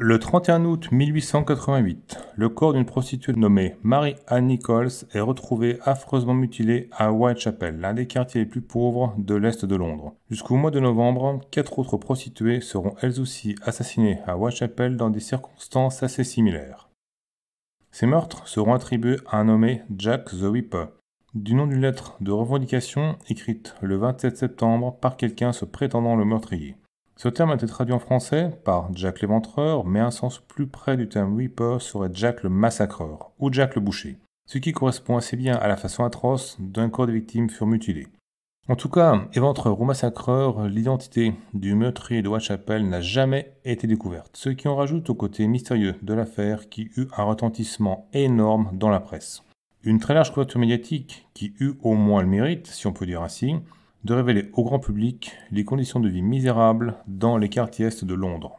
Le 31 août 1888, le corps d'une prostituée nommée Mary Ann Nichols est retrouvé affreusement mutilé à Whitechapel, l'un des quartiers les plus pauvres de l'Est de Londres. Jusqu'au mois de novembre, quatre autres prostituées seront elles aussi assassinées à Whitechapel dans des circonstances assez similaires. Ces meurtres seront attribués à un nommé Jack the Whipper, du nom d'une lettre de revendication écrite le 27 septembre par quelqu'un se prétendant le meurtrier. Ce terme a été traduit en français par Jack l'éventreur, mais un sens plus près du terme whipper serait Jack le massacreur ou Jack le boucher, ce qui correspond assez bien à la façon atroce d'un corps des victimes furent mutilés. En tout cas, éventreur ou massacreur, l'identité du meurtrier de Whitechapel n'a jamais été découverte, ce qui en rajoute au côté mystérieux de l'affaire qui eut un retentissement énorme dans la presse. Une très large couverture médiatique qui eut au moins le mérite, si on peut dire ainsi, de révéler au grand public les conditions de vie misérables dans les quartiers est de Londres.